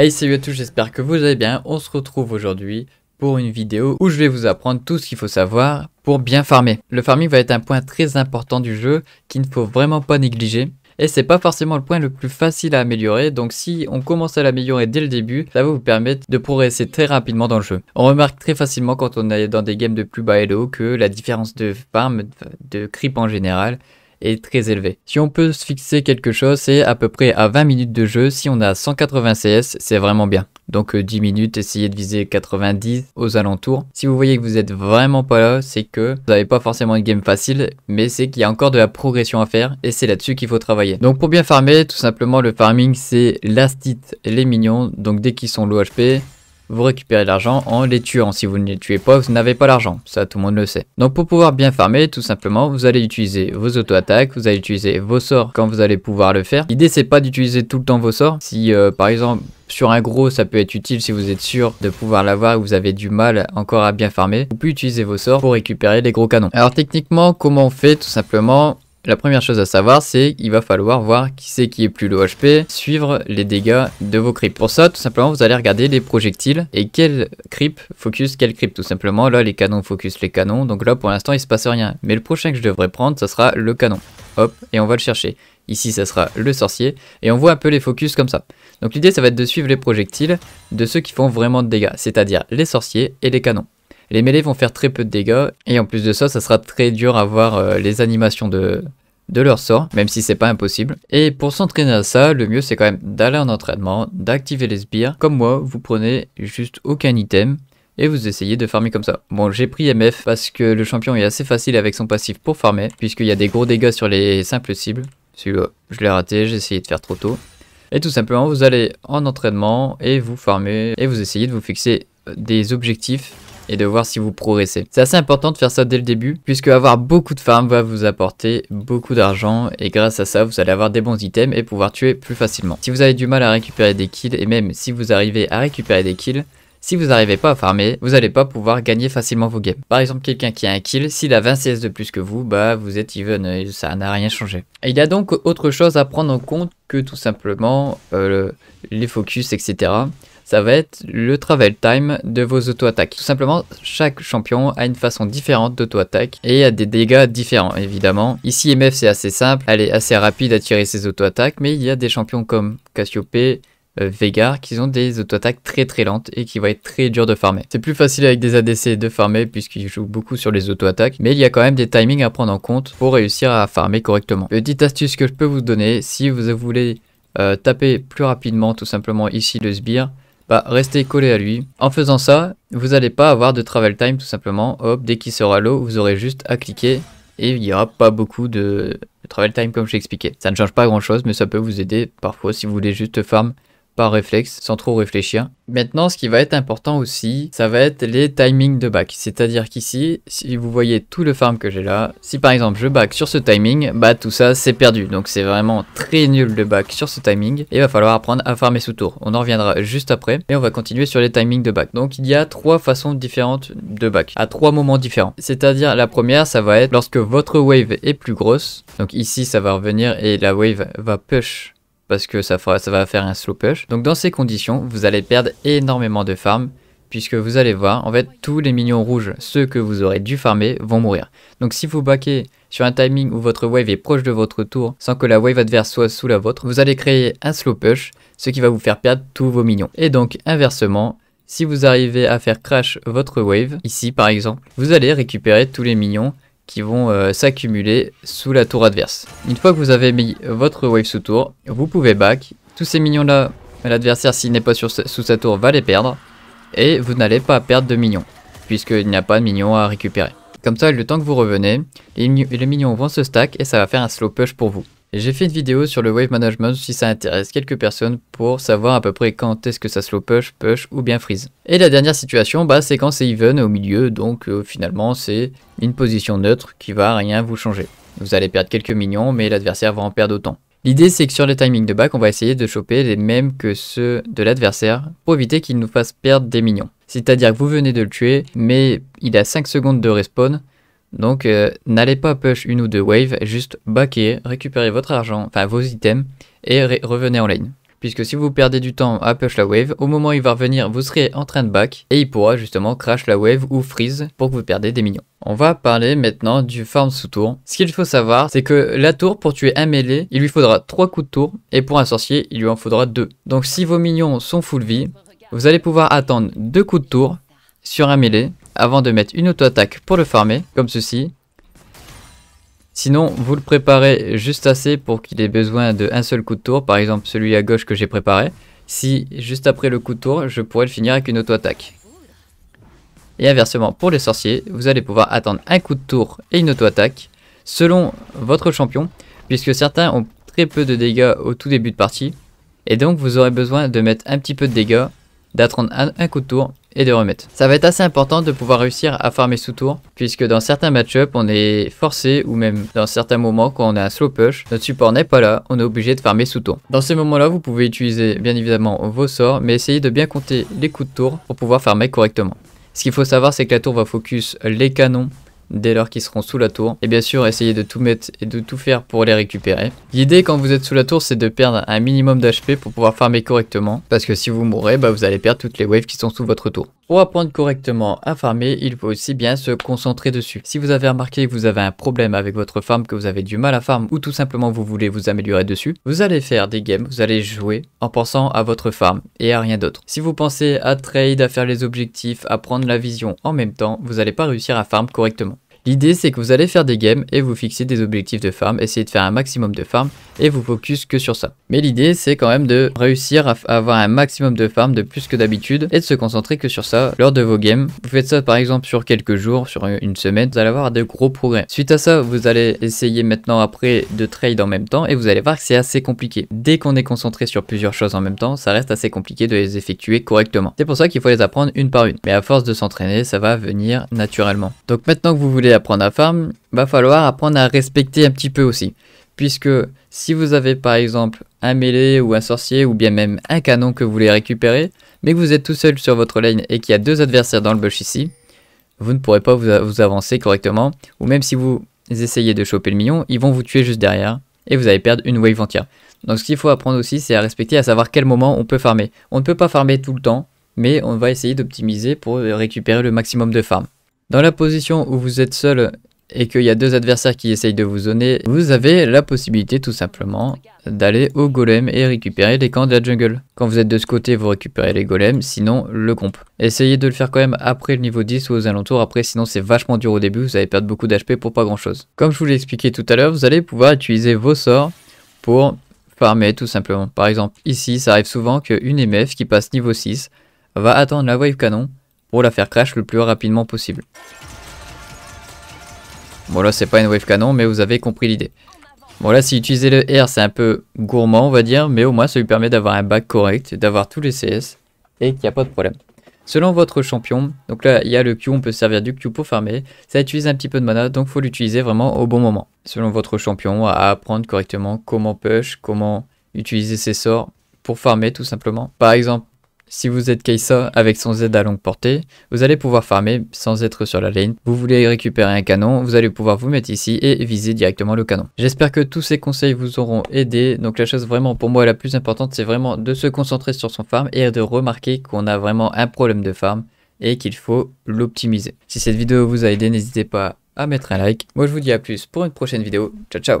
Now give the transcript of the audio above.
Hey salut à j'espère que vous allez bien, on se retrouve aujourd'hui pour une vidéo où je vais vous apprendre tout ce qu'il faut savoir pour bien farmer. Le farming va être un point très important du jeu qu'il ne faut vraiment pas négliger. Et c'est pas forcément le point le plus facile à améliorer, donc si on commence à l'améliorer dès le début, ça va vous permettre de progresser très rapidement dans le jeu. On remarque très facilement quand on est dans des games de plus bas et haut que la différence de farm, de creep en général, est très élevé. Si on peut se fixer quelque chose, c'est à peu près à 20 minutes de jeu. Si on a 180 CS, c'est vraiment bien. Donc 10 euh, minutes, essayez de viser 90 aux alentours. Si vous voyez que vous êtes vraiment pas là, c'est que vous n'avez pas forcément une game facile, mais c'est qu'il y a encore de la progression à faire et c'est là-dessus qu'il faut travailler. Donc pour bien farmer, tout simplement le farming c'est l'astite et les minions Donc dès qu'ils sont low HP, vous récupérez l'argent en les tuant. Si vous ne les tuez pas, vous n'avez pas l'argent. Ça, tout le monde le sait. Donc, pour pouvoir bien farmer, tout simplement, vous allez utiliser vos auto-attaques, vous allez utiliser vos sorts quand vous allez pouvoir le faire. L'idée, c'est pas d'utiliser tout le temps vos sorts. Si, euh, par exemple, sur un gros, ça peut être utile si vous êtes sûr de pouvoir l'avoir et vous avez du mal encore à bien farmer. Vous pouvez utiliser vos sorts pour récupérer les gros canons. Alors techniquement, comment on fait Tout simplement, la première chose à savoir, c'est qu'il va falloir voir qui c'est qui est plus low HP, suivre les dégâts de vos creeps. Pour ça, tout simplement, vous allez regarder les projectiles et quel creep focus quel creep, tout simplement. Là, les canons focus les canons, donc là, pour l'instant, il se passe rien. Mais le prochain que je devrais prendre, ça sera le canon. Hop, et on va le chercher. Ici, ça sera le sorcier, et on voit un peu les focus comme ça. Donc l'idée, ça va être de suivre les projectiles de ceux qui font vraiment de dégâts, c'est-à-dire les sorciers et les canons. Les mêlées vont faire très peu de dégâts, et en plus de ça, ça sera très dur à voir euh, les animations de, de leur sort, même si c'est pas impossible. Et pour s'entraîner à ça, le mieux c'est quand même d'aller en entraînement, d'activer les sbires. Comme moi, vous prenez juste aucun item et vous essayez de farmer comme ça. Bon, j'ai pris MF parce que le champion est assez facile avec son passif pour farmer, puisqu'il y a des gros dégâts sur les simples cibles. Celui-là, je l'ai raté, j'ai essayé de faire trop tôt. Et tout simplement, vous allez en entraînement et vous farmez et vous essayez de vous fixer des objectifs et de voir si vous progressez. C'est assez important de faire ça dès le début puisque avoir beaucoup de farm va vous apporter beaucoup d'argent et grâce à ça vous allez avoir des bons items et pouvoir tuer plus facilement. Si vous avez du mal à récupérer des kills et même si vous arrivez à récupérer des kills, si vous n'arrivez pas à farmer, vous n'allez pas pouvoir gagner facilement vos games. Par exemple, quelqu'un qui a un kill, s'il a 20 CS de plus que vous, bah vous êtes even, euh, ça n'a rien changé. il y a donc autre chose à prendre en compte que tout simplement euh, les focus, etc. Ça va être le travel time de vos auto-attaques. Tout simplement, chaque champion a une façon différente d'auto-attaque et a des dégâts différents, évidemment. Ici, MF, c'est assez simple. Elle est assez rapide à tirer ses auto-attaques, mais il y a des champions comme Cassiope, euh, Vegar qui ont des auto-attaques très très lentes et qui vont être très dur de farmer. C'est plus facile avec des ADC de farmer puisqu'ils jouent beaucoup sur les auto-attaques, mais il y a quand même des timings à prendre en compte pour réussir à farmer correctement. Petite astuce que je peux vous donner, si vous voulez euh, taper plus rapidement tout simplement ici le sbire, bah, restez collé à lui. En faisant ça, vous n'allez pas avoir de travel time tout simplement. Hop, dès qu'il sera l'eau, vous aurez juste à cliquer et il n'y aura pas beaucoup de, travel time comme j'ai expliqué. Ça ne change pas grand chose, mais ça peut vous aider parfois si vous voulez juste farm par réflexe, sans trop réfléchir. Maintenant, ce qui va être important aussi, ça va être les timings de back. C'est-à-dire qu'ici, si vous voyez tout le farm que j'ai là, si par exemple je back sur ce timing, bah tout ça c'est perdu. Donc c'est vraiment très nul de back sur ce timing. Et il va falloir apprendre à farmer sous tour. On en reviendra juste après. Et on va continuer sur les timings de back. Donc il y a trois façons différentes de back. À trois moments différents. C'est-à-dire la première, ça va être lorsque votre wave est plus grosse. Donc ici, ça va revenir et la wave va push parce que ça, va faire un slow push. Donc dans ces conditions, vous allez perdre énormément de farm puisque vous allez voir, en fait, tous les minions rouges, ceux que vous aurez dû farmer, vont mourir. Donc si vous backez sur un timing où votre wave est proche de votre tour, sans que la wave adverse soit sous la vôtre, vous allez créer un slow push, ce qui va vous faire perdre tous vos minions. Et donc, inversement, si vous arrivez à faire crash votre wave, ici par exemple, vous allez récupérer tous les minions qui vont euh, s'accumuler sous la tour adverse. Une fois que vous avez mis votre wave sous tour, vous pouvez back. Tous ces minions là, l'adversaire s'il n'est pas sous sa tour va les perdre. Et vous n'allez pas perdre de minions, puisqu'il n'y a pas de minions à récupérer. Comme ça, le temps que vous revenez, les, les minions vont se stack et ça va faire un slow push pour vous. J'ai fait une vidéo sur le wave management si ça intéresse quelques personnes pour savoir à peu près quand est-ce que ça slow push, push ou bien freeze. Et la dernière situation, bah, c'est quand c'est even au milieu, donc euh, finalement c'est une position neutre qui va rien vous changer. Vous allez perdre quelques minions mais l'adversaire va en perdre autant. L'idée c'est que sur les timings de back, on va essayer de choper les mêmes que ceux de l'adversaire pour éviter qu'il nous fasse perdre des minions. C'est-à-dire que vous venez de le tuer, mais il a 5 secondes de respawn, donc euh, n'allez pas push une ou deux waves, juste backer, récupérez votre argent, enfin vos items, et revenez en lane. Puisque si vous perdez du temps à push la wave, au moment où il va revenir, vous serez en train de back, et il pourra justement crash la wave ou freeze pour que vous perdez des millions. On va parler maintenant du farm sous tour. Ce qu'il faut savoir, c'est que la tour, pour tuer un mêlé, il lui faudra 3 coups de tour, et pour un sorcier, il lui en faudra 2. Donc si vos minions sont full vie, vous allez pouvoir attendre 2 coups de tour sur un mêlé, avant de mettre une auto-attaque pour le farmer, comme ceci. Sinon, vous le préparez juste assez pour qu'il ait besoin d'un seul coup de tour, par exemple celui à gauche que j'ai préparé. Si, juste après le coup de tour, je pourrais le finir avec une auto-attaque. Et inversement, pour les sorciers, vous allez pouvoir attendre un coup de tour et une auto-attaque, selon votre champion, puisque certains ont très peu de dégâts au tout début de partie, et donc vous aurez besoin de mettre un petit peu de dégâts, d'attendre un, coup de tour, et de remettre. Ça va être assez important de pouvoir réussir à farmer sous tour, puisque dans certains match ups on est forcé, ou même dans certains moments, quand on a un slow push, notre support n'est pas là, on est obligé de farmer sous tour. Dans ces moments-là, vous pouvez utiliser bien évidemment vos sorts, mais essayez de bien compter les coups de tour pour pouvoir farmer correctement. Ce qu'il faut savoir, c'est que la tour va focus les canons, dès lors qu'ils seront sous la tour. Et bien sûr, essayez de tout mettre et de tout faire pour les récupérer. L'idée quand vous êtes sous la tour, c'est de perdre un minimum d'HP pour pouvoir farmer correctement. Parce que si vous mourrez, bah, vous allez perdre toutes les waves qui sont sous votre tour. Pour apprendre correctement à farmer, il faut aussi bien se concentrer dessus. Si vous avez remarqué que vous avez un problème avec votre farm, que vous avez du mal à farm ou tout simplement vous voulez vous améliorer dessus, vous allez faire des games, vous allez jouer en pensant à votre farm et à rien d'autre. Si vous pensez à trade, à faire les objectifs, à prendre la vision en même temps, vous n'allez pas réussir à farm correctement. L'idée c'est que vous allez faire des games et vous fixez des objectifs de farm, essayez de faire un maximum de farm et vous focus que sur ça. Mais l'idée c'est quand même de réussir à avoir un maximum de farm de plus que d'habitude et de se concentrer que sur ça lors de vos games. Vous faites ça par exemple sur quelques jours, sur une semaine, vous allez avoir de gros progrès. Suite à ça, vous allez essayer maintenant après de trade en même temps et vous allez voir que c'est assez compliqué. Dès qu'on est concentré sur plusieurs choses en même temps, ça reste assez compliqué de les effectuer correctement. C'est pour ça qu'il faut les apprendre une par une. Mais à force de s'entraîner, ça va venir naturellement. Donc maintenant que vous voulez apprendre à farm, va falloir apprendre à respecter un petit peu aussi. Puisque si vous avez par exemple un mêlée ou un sorcier ou bien même un canon que vous voulez récupérer, mais que vous êtes tout seul sur votre lane et qu'il y a deux adversaires dans le bush ici, vous ne pourrez pas vous, avancer correctement, ou même si vous essayez de choper le million, ils vont vous tuer juste derrière, et vous allez perdre une wave entière. Donc ce qu'il faut apprendre aussi, c'est à respecter, à savoir quel moment on peut farmer. On ne peut pas farmer tout le temps, mais on va essayer d'optimiser pour récupérer le maximum de farm. Dans la position où vous êtes seul et qu'il y a deux adversaires qui essayent de vous zoner, vous avez la possibilité tout simplement d'aller au golem et récupérer les camps de la jungle. Quand vous êtes de ce côté, vous récupérez les golems, sinon le comp. Essayez de le faire quand même après le niveau 10 ou aux alentours, après sinon c'est vachement dur au début, vous allez perdre beaucoup d'HP pour pas grand chose. Comme je vous l'ai expliqué tout à l'heure, vous allez pouvoir utiliser vos sorts pour farmer tout simplement. Par exemple ici, ça arrive souvent qu'une MF qui passe niveau 6 va attendre la wave canon pour la faire crash le plus rapidement possible. Bon là c'est pas une wave canon mais vous avez compris l'idée. Bon là si utiliser le R c'est un peu gourmand on va dire mais au moins ça lui permet d'avoir un bac correct, d'avoir tous les CS et qu'il n'y a pas de problème. Selon votre champion, donc là il y a le Q, on peut servir du Q pour farmer, ça utilise un petit peu de mana donc faut l'utiliser vraiment au bon moment. Selon votre champion à apprendre correctement comment push, comment utiliser ses sorts pour farmer tout simplement. Par exemple si vous êtes Kaisa, avec son Z à longue portée, vous allez pouvoir farmer sans être sur la lane. Vous voulez récupérer un canon, vous allez pouvoir vous mettre ici et viser directement le canon. J'espère que tous ces conseils vous auront aidé. Donc la chose vraiment pour moi la plus importante, c'est vraiment de se concentrer sur son farm et de remarquer qu'on a vraiment un problème de farm et qu'il faut l'optimiser. Si cette vidéo vous a aidé, n'hésitez pas à mettre un like. Moi je vous dis à plus pour une prochaine vidéo. Ciao ciao